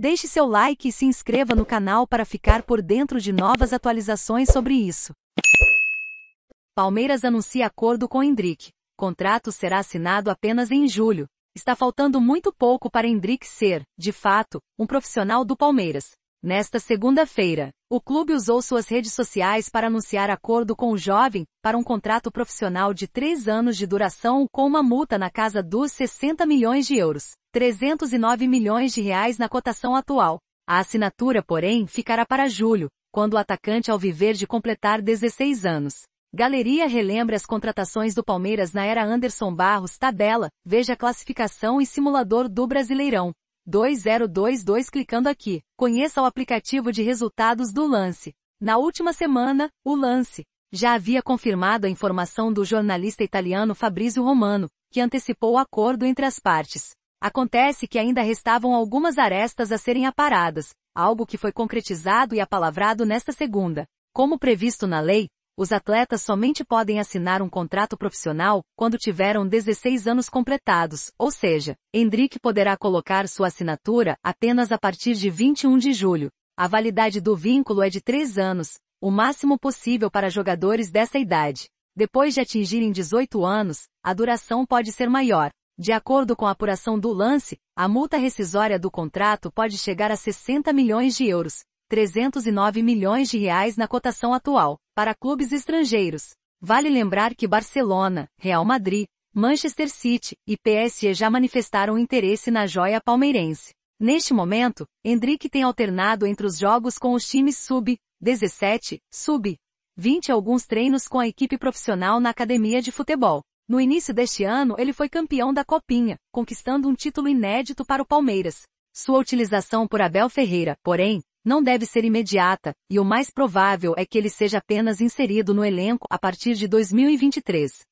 Deixe seu like e se inscreva no canal para ficar por dentro de novas atualizações sobre isso. Palmeiras anuncia acordo com Hendrick. Contrato será assinado apenas em julho. Está faltando muito pouco para Hendrick ser, de fato, um profissional do Palmeiras. Nesta segunda-feira, o clube usou suas redes sociais para anunciar acordo com o jovem para um contrato profissional de três anos de duração com uma multa na casa dos 60 milhões de euros, 309 milhões de reais na cotação atual. A assinatura, porém, ficará para julho, quando o atacante alviverde completar 16 anos. Galeria relembra as contratações do Palmeiras na era Anderson Barros, tabela, veja classificação e simulador do Brasileirão. 2022 clicando aqui. Conheça o aplicativo de resultados do Lance. Na última semana, o Lance já havia confirmado a informação do jornalista italiano Fabrizio Romano, que antecipou o acordo entre as partes. Acontece que ainda restavam algumas arestas a serem aparadas, algo que foi concretizado e apalavrado nesta segunda. Como previsto na lei, os atletas somente podem assinar um contrato profissional quando tiveram 16 anos completados, ou seja, Hendrick poderá colocar sua assinatura apenas a partir de 21 de julho. A validade do vínculo é de 3 anos, o máximo possível para jogadores dessa idade. Depois de atingirem 18 anos, a duração pode ser maior. De acordo com a apuração do lance, a multa rescisória do contrato pode chegar a 60 milhões de euros, 309 milhões de reais na cotação atual. Para clubes estrangeiros, vale lembrar que Barcelona, Real Madrid, Manchester City e PSG já manifestaram interesse na joia palmeirense. Neste momento, Hendrick tem alternado entre os jogos com os times sub-17, sub-20 e alguns treinos com a equipe profissional na academia de futebol. No início deste ano, ele foi campeão da Copinha, conquistando um título inédito para o Palmeiras. Sua utilização por Abel Ferreira, porém, não deve ser imediata, e o mais provável é que ele seja apenas inserido no elenco a partir de 2023.